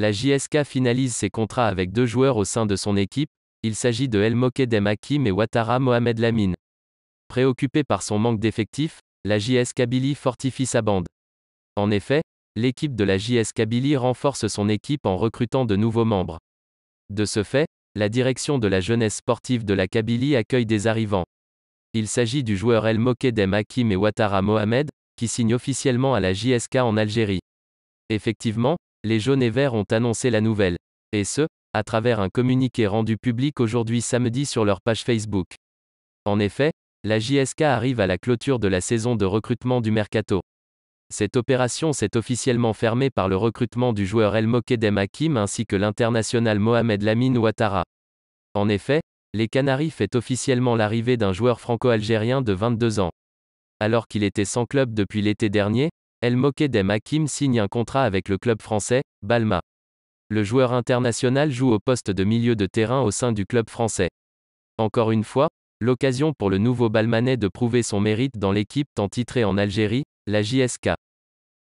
La JSK finalise ses contrats avec deux joueurs au sein de son équipe, il s'agit de El Mokedem Hakim et Ouattara Mohamed Lamine. Préoccupé par son manque d'effectifs, la JS Kabylie fortifie sa bande. En effet, l'équipe de la JS Kabylie renforce son équipe en recrutant de nouveaux membres. De ce fait, la direction de la jeunesse sportive de la Kabylie accueille des arrivants. Il s'agit du joueur El Mokedem Hakim et Ouattara Mohamed, qui signe officiellement à la JSK en Algérie. Effectivement, les jaunes et verts ont annoncé la nouvelle, et ce, à travers un communiqué rendu public aujourd'hui samedi sur leur page Facebook. En effet, la JSK arrive à la clôture de la saison de recrutement du mercato. Cette opération s'est officiellement fermée par le recrutement du joueur El Mokedem Hakim ainsi que l'international Mohamed Lamine Ouattara. En effet, les Canaries fait officiellement l'arrivée d'un joueur franco-algérien de 22 ans. Alors qu'il était sans club depuis l'été dernier, El Mokedem Hakim signe un contrat avec le club français, Balma. Le joueur international joue au poste de milieu de terrain au sein du club français. Encore une fois, l'occasion pour le nouveau Balmanais de prouver son mérite dans l'équipe tant titrée en Algérie, la JSK.